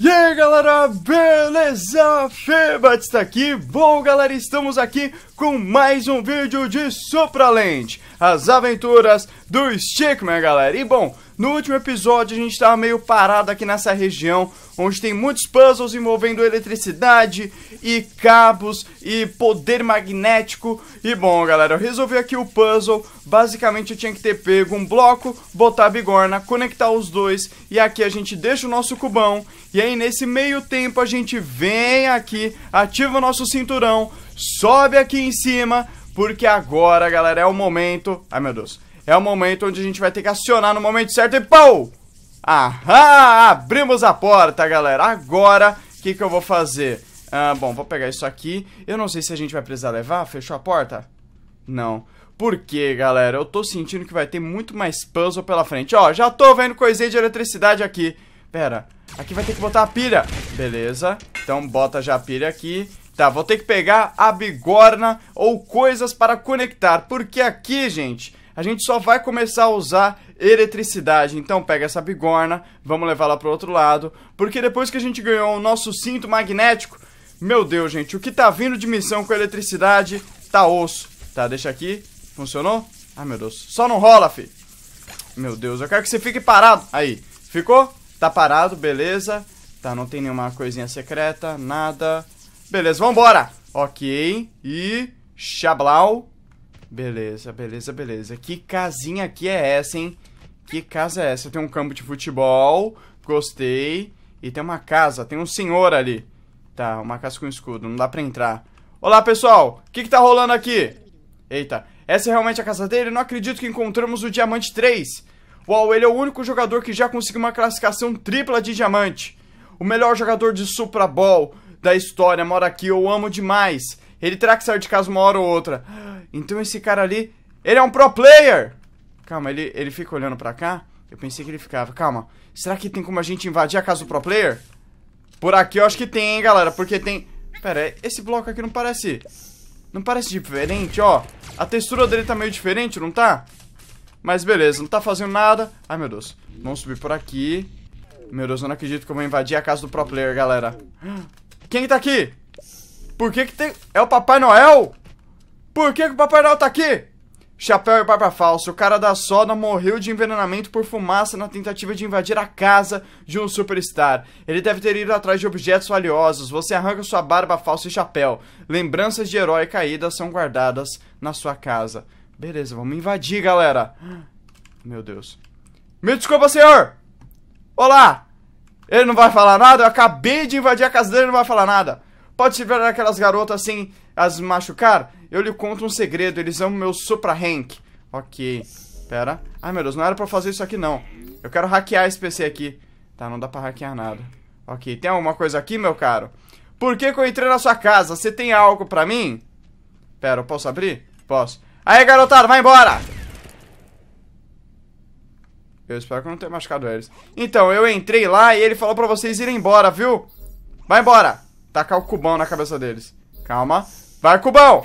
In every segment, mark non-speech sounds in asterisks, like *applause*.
E aí galera, beleza? Fê está aqui. Bom galera, estamos aqui com mais um vídeo de Sopralente as aventuras do Stickman, galera. E bom, no último episódio a gente estava meio parado aqui nessa região, onde tem muitos puzzles envolvendo eletricidade e cabos e poder magnético. E bom, galera, eu resolvi aqui o puzzle. Basicamente eu tinha que ter pego um bloco, botar a bigorna, conectar os dois e aqui a gente deixa o nosso cubão. E aí nesse meio tempo a gente vem aqui, ativa o nosso cinturão, sobe aqui em cima, porque agora, galera, é o momento. Ai, meu Deus. É o momento onde a gente vai ter que acionar no momento certo e pau! Ahá! Abrimos a porta, galera. Agora, o que, que eu vou fazer? Ah, bom, vou pegar isso aqui. Eu não sei se a gente vai precisar levar. Fechou a porta? Não. Por quê, galera? Eu tô sentindo que vai ter muito mais puzzle pela frente. Ó, já tô vendo coisinha de eletricidade aqui. Pera, aqui vai ter que botar a pilha. Beleza. Então bota já a pilha aqui. Tá, vou ter que pegar a bigorna ou coisas para conectar, porque aqui, gente, a gente só vai começar a usar eletricidade. Então pega essa bigorna, vamos levar la para o outro lado, porque depois que a gente ganhou o nosso cinto magnético, meu Deus, gente, o que tá vindo de missão com eletricidade tá osso. Tá, deixa aqui. Funcionou? Ai, meu Deus. Só não rola, fi. Meu Deus, eu quero que você fique parado. Aí, ficou? Tá parado, beleza. Tá, não tem nenhuma coisinha secreta, nada. Beleza, vambora. Ok. E... Xablau. Beleza, beleza, beleza. Que casinha aqui é essa, hein? Que casa é essa? Tem um campo de futebol. Gostei. E tem uma casa. Tem um senhor ali. Tá, uma casa com escudo. Não dá pra entrar. Olá, pessoal. O que que tá rolando aqui? Eita. Essa é realmente a casa dele? Não acredito que encontramos o Diamante 3. Uau, ele é o único jogador que já conseguiu uma classificação tripla de Diamante. O melhor jogador de Supra Ball da história mora aqui, eu amo demais. Ele terá que sair de casa uma hora ou outra. Então esse cara ali, ele é um pro player! Calma, ele, ele fica olhando pra cá? Eu pensei que ele ficava. Calma, será que tem como a gente invadir a casa do pro player? Por aqui eu acho que tem, hein, galera, porque tem... Pera, esse bloco aqui não parece... Não parece diferente, ó. A textura dele tá meio diferente, não tá? Mas beleza, não tá fazendo nada. Ai, meu Deus. Vamos subir por aqui. Meu Deus, eu não acredito que eu vou invadir a casa do pro player, galera. Quem tá aqui? Por que que tem... É o Papai Noel? Por que que o Papai Noel tá aqui? Chapéu e barba falsa, o cara da soda morreu de envenenamento por fumaça na tentativa de invadir a casa de um superstar. Ele deve ter ido atrás de objetos valiosos. Você arranca sua barba falsa e chapéu. Lembranças de herói caídas são guardadas na sua casa. Beleza, vamos invadir, galera. Meu Deus. Me desculpa, senhor! Olá! Ele não vai falar nada, eu acabei de invadir a casa dele, ele não vai falar nada. Pode se ver aquelas garotas assim, as machucar? Eu lhe conto um segredo, eles amam meu Supra Hank. Ok, pera. Ai meu Deus, não era pra fazer isso aqui não. Eu quero hackear esse PC aqui. Tá, não dá pra hackear nada. Ok, tem alguma coisa aqui, meu caro? Por que, que eu entrei na sua casa? Você tem algo pra mim? Pera, eu posso abrir? Posso. Aí, garotada, vai embora! Eu espero que eu não tenha machucado eles. Então, eu entrei lá e ele falou pra vocês irem embora, viu? Vai embora. Tacar o cubão na cabeça deles. Calma. Vai, cubão!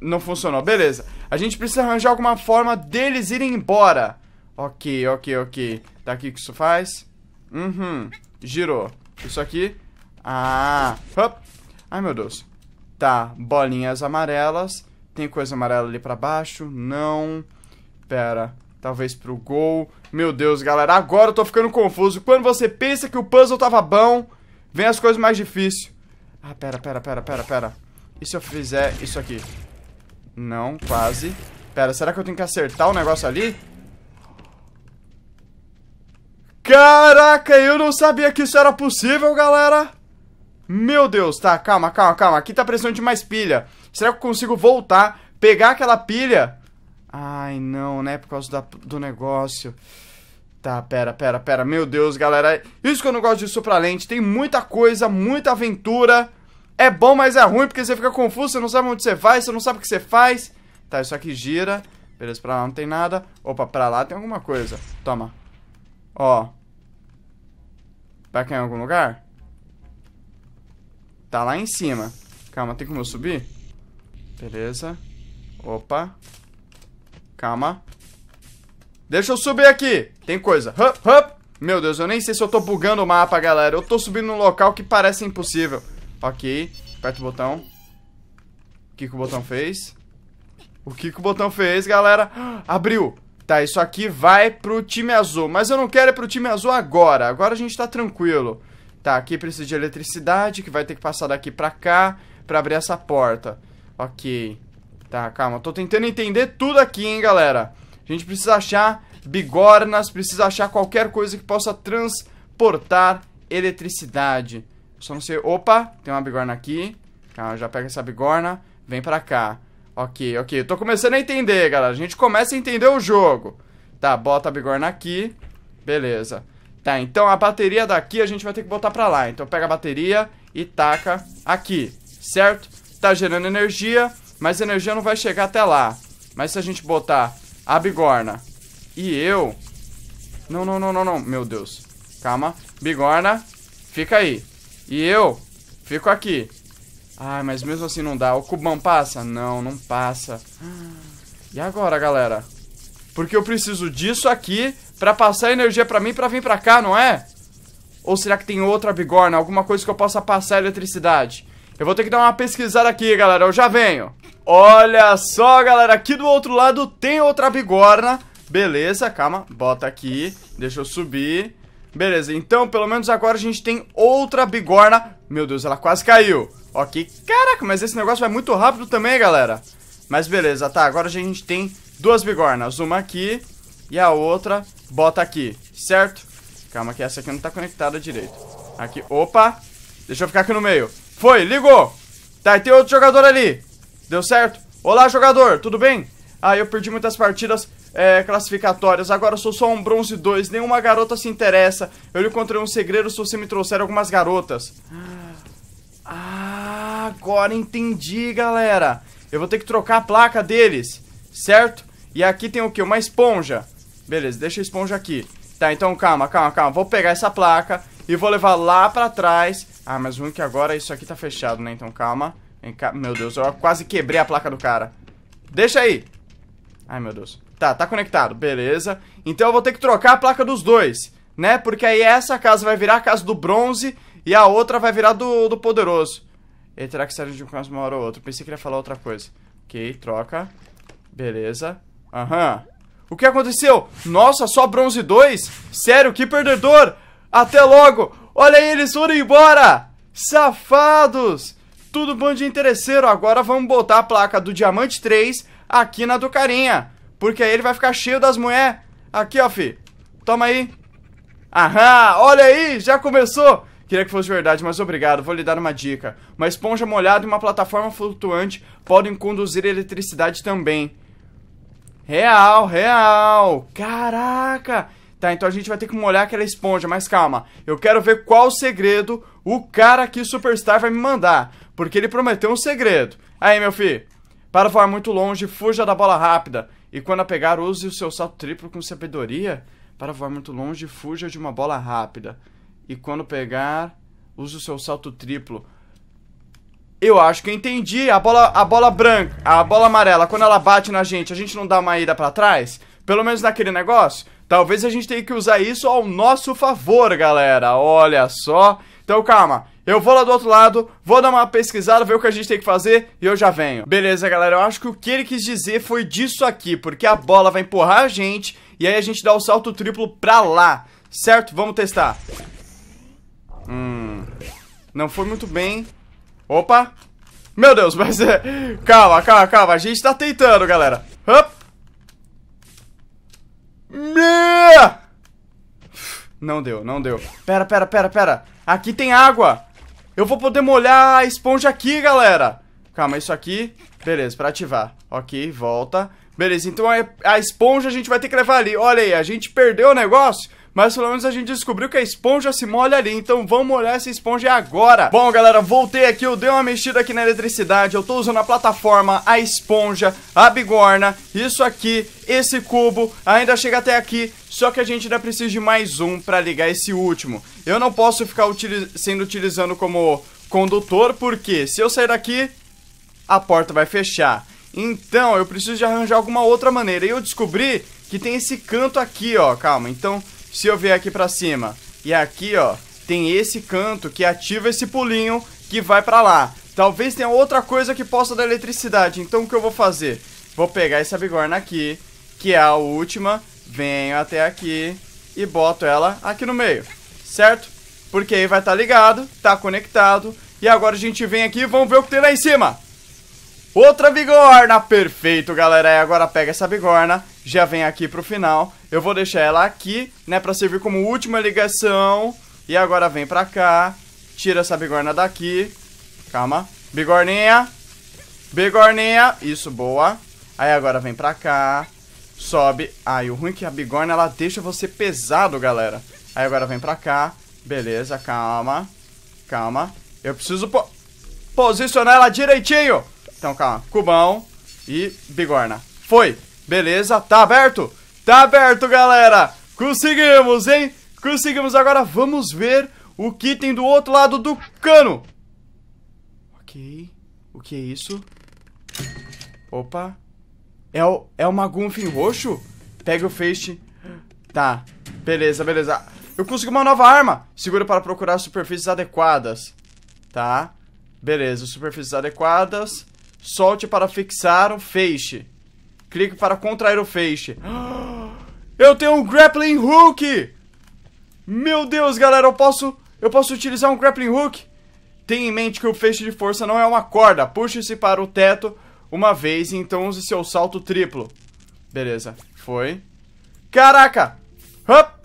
Não funcionou. Beleza. A gente precisa arranjar alguma forma deles irem embora. Ok, ok, ok. tá o que isso faz? Uhum. Girou. Isso aqui. Ah. Hop. Ai, meu Deus. Tá. Bolinhas amarelas. Tem coisa amarela ali pra baixo? Não. Pera talvez pro gol. Meu Deus, galera, agora eu tô ficando confuso. Quando você pensa que o puzzle tava bom, vem as coisas mais difíceis. Ah, pera, pera, pera, pera, pera. E se eu fizer isso aqui? Não, quase. Pera, será que eu tenho que acertar o um negócio ali? Caraca, eu não sabia que isso era possível, galera. Meu Deus, tá, calma, calma, calma. Aqui tá precisando de mais pilha. Será que eu consigo voltar, pegar aquela pilha Ai, não, né? Por causa da, do negócio. Tá, pera, pera, pera. Meu Deus, galera. Isso que eu não gosto de lente Tem muita coisa, muita aventura. É bom, mas é ruim, porque você fica confuso, você não sabe onde você vai, você não sabe o que você faz. Tá, isso aqui gira. Beleza, pra lá não tem nada. Opa, pra lá tem alguma coisa. Toma. Ó. Vai cair em algum lugar? Tá lá em cima. Calma, tem como eu subir? Beleza. Opa. Calma. Deixa eu subir aqui. Tem coisa. Hup, hup. Meu Deus, eu nem sei se eu tô bugando o mapa, galera. Eu tô subindo num local que parece impossível. Ok. Aperta o botão. O que, que o botão fez? O que, que o botão fez, galera? Abriu. Tá, isso aqui vai pro time azul. Mas eu não quero ir pro time azul agora. Agora a gente tá tranquilo. Tá, aqui precisa de eletricidade, que vai ter que passar daqui pra cá pra abrir essa porta. Ok. Tá, calma. Tô tentando entender tudo aqui, hein, galera. A gente precisa achar bigornas, precisa achar qualquer coisa que possa transportar eletricidade. Só não sei... Opa, tem uma bigorna aqui. Calma, já pega essa bigorna. Vem pra cá. Ok, ok. Eu tô começando a entender, galera. A gente começa a entender o jogo. Tá, bota a bigorna aqui. Beleza. Tá, então a bateria daqui a gente vai ter que botar pra lá. Então pega a bateria e taca aqui, certo? Tá gerando energia. Mas a energia não vai chegar até lá. Mas se a gente botar a bigorna e eu... Não, não, não, não, não. Meu Deus. Calma. Bigorna, fica aí. E eu fico aqui. Ai, mas mesmo assim não dá. O cubão passa? Não, não passa. E agora, galera? Porque eu preciso disso aqui pra passar energia pra mim pra vir pra cá, não é? Ou será que tem outra bigorna? Alguma coisa que eu possa passar eletricidade? Eu vou ter que dar uma pesquisada aqui, galera. Eu já venho. Olha só, galera. Aqui do outro lado tem outra bigorna. Beleza, calma. Bota aqui. Deixa eu subir. Beleza, então pelo menos agora a gente tem outra bigorna. Meu Deus, ela quase caiu. Ok. Caraca, mas esse negócio vai muito rápido também, galera. Mas beleza, tá. Agora a gente tem duas bigornas. Uma aqui e a outra bota aqui, certo? Calma que essa aqui não tá conectada direito. Aqui, opa. Deixa eu ficar aqui no meio. Foi, ligou. Tá, e tem outro jogador ali. Deu certo? Olá, jogador, tudo bem? Ah, eu perdi muitas partidas é, classificatórias. Agora sou só um bronze 2. Nenhuma garota se interessa. Eu lhe encontrei um segredo se você me trouxer algumas garotas. Ah, agora entendi, galera. Eu vou ter que trocar a placa deles, certo? E aqui tem o que? Uma esponja. Beleza, deixa a esponja aqui. Tá, então calma, calma, calma. Vou pegar essa placa e vou levar lá pra trás ah, mas o ruim que agora isso aqui tá fechado, né? Então calma. Meu Deus, eu quase quebrei a placa do cara. Deixa aí. Ai, meu Deus. Tá, tá conectado. Beleza. Então eu vou ter que trocar a placa dos dois, né? Porque aí essa casa vai virar a casa do bronze e a outra vai virar do, do poderoso. Ele terá que sair de um caso uma hora ou outra. Pensei que ele ia falar outra coisa. Ok, troca. Beleza. Aham. Uhum. O que aconteceu? Nossa, só bronze 2? Sério, que perdedor! Até logo! Olha aí, eles foram embora! Safados! Tudo bom de interesseiro. Agora vamos botar a placa do Diamante 3 aqui na do carinha. Porque aí ele vai ficar cheio das moedas Aqui, ó, fi. Toma aí. Aham, olha aí, já começou. Queria que fosse verdade, mas obrigado, vou lhe dar uma dica. Uma esponja molhada e uma plataforma flutuante podem conduzir eletricidade também. Real, real. Caraca! Tá, então a gente vai ter que molhar aquela esponja, mas calma. Eu quero ver qual segredo o cara aqui, Superstar, vai me mandar. Porque ele prometeu um segredo. Aí, meu filho. Para voar muito longe, fuja da bola rápida. E quando a pegar, use o seu salto triplo com sabedoria. Para voar muito longe, fuja de uma bola rápida. E quando pegar, use o seu salto triplo. Eu acho que eu entendi. A bola, a bola branca, a bola amarela, quando ela bate na gente, a gente não dá uma ida para trás? Pelo menos naquele negócio? Talvez a gente tenha que usar isso ao nosso favor, galera. Olha só. Então calma, eu vou lá do outro lado, vou dar uma pesquisada, ver o que a gente tem que fazer e eu já venho. Beleza, galera, eu acho que o que ele quis dizer foi disso aqui, porque a bola vai empurrar a gente e aí a gente dá o salto triplo pra lá, certo? Vamos testar. Hum, não foi muito bem. Opa! Meu Deus, mas... É... *laughs* Calma, calma, calma, a gente tá tentando, galera. Up, não deu, não deu. Pera, pera, pera, pera. Aqui tem água. Eu vou poder molhar a esponja aqui, galera. Calma, isso aqui... Beleza, pra ativar. Ok, volta. Beleza, então a, a esponja a gente vai ter que levar ali. Olha aí, a gente perdeu o negócio... Mas pelo menos a gente descobriu que a esponja se molha ali, então vamos molhar essa esponja agora. Bom, galera, voltei aqui, eu dei uma mexida aqui na eletricidade, eu tô usando a plataforma, a esponja, a bigorna, isso aqui, esse cubo, ainda chega até aqui, só que a gente ainda precisa de mais um para ligar esse último. Eu não posso ficar utiliz sendo utilizando como condutor, porque se eu sair daqui, a porta vai fechar. Então, eu preciso de arranjar alguma outra maneira. E eu descobri que tem esse canto aqui, ó, calma. Então, se eu vier aqui pra cima e aqui, ó, tem esse canto que ativa esse pulinho que vai pra lá. Talvez tenha outra coisa que possa dar eletricidade. Então o que eu vou fazer? Vou pegar essa bigorna aqui, que é a última. Venho até aqui e boto ela aqui no meio, certo? Porque aí vai estar tá ligado, tá conectado. E agora a gente vem aqui e vamos ver o que tem lá em cima. Outra bigorna, perfeito, galera. E agora pega essa bigorna, já vem aqui pro final eu vou deixar ela aqui, né, pra servir como última ligação. E agora vem pra cá. Tira essa bigorna daqui. Calma. Bigorninha. Bigorninha. Isso, boa. Aí agora vem pra cá. Sobe. Aí o ruim é que a bigorna, ela deixa você pesado, galera. Aí agora vem pra cá. Beleza, calma. Calma. Eu preciso po posicionar ela direitinho. Então, calma. Cubão e bigorna. Foi. Beleza, tá aberto. Tá aberto, galera! Conseguimos, hein? Conseguimos. Agora vamos ver o que tem do outro lado do cano. Ok. O que é isso? Opa. É o, é o Magunfin roxo? Pega o feixe. Tá. Beleza, beleza. Eu consigo uma nova arma. Segura para procurar superfícies adequadas. Tá. Beleza, superfícies adequadas. Solte para fixar o feixe. Clique para contrair o feixe. Eu tenho um grappling hook! Meu Deus, galera, eu posso, eu posso utilizar um grappling hook? Tenha em mente que o feixe de força não é uma corda. Puxe-se para o teto uma vez e então use seu salto triplo. Beleza, foi. Caraca! Hop!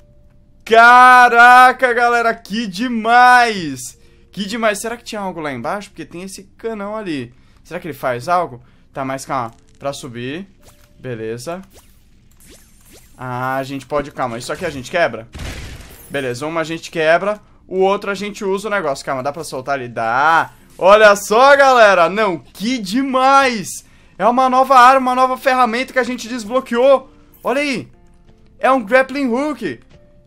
Caraca, galera, que demais! Que demais! Será que tinha algo lá embaixo? Porque tem esse canão ali. Será que ele faz algo? Tá, mais calma. Pra subir. Beleza. Ah, a gente pode... Calma, isso aqui a gente quebra? Beleza, uma a gente quebra, o outro a gente usa o negócio. Calma, dá pra soltar ele? Dá. Olha só, galera. Não, que demais. É uma nova arma, uma nova ferramenta que a gente desbloqueou. Olha aí. É um grappling hook.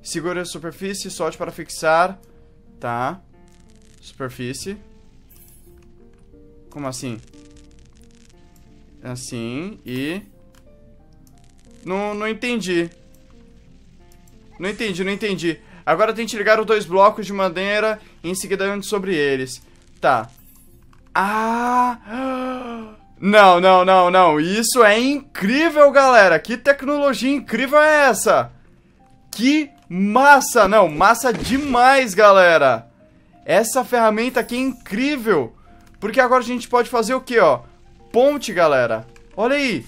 Segura a superfície, solte para fixar. Tá. Superfície. Como assim? Assim e... Não, não entendi. Não entendi, não entendi. Agora tem que ligar os dois blocos de madeira e em seguida ande sobre eles. Tá. Ah! Não, não, não, não. Isso é incrível, galera. Que tecnologia incrível é essa? Que massa! Não, massa demais, galera. Essa ferramenta aqui é incrível. Porque agora a gente pode fazer o quê, ó? Ponte, galera. Olha aí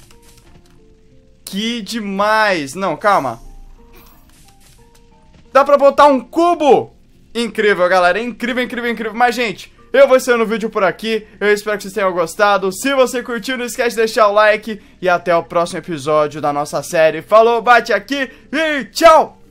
aqui demais. Não, calma. Dá pra botar um cubo! Incrível, galera. Incrível, incrível, incrível. Mas, gente, eu vou encerrando o vídeo por aqui. Eu espero que vocês tenham gostado. Se você curtiu, não esquece de deixar o like. E até o próximo episódio da nossa série. Falou, bate aqui e tchau!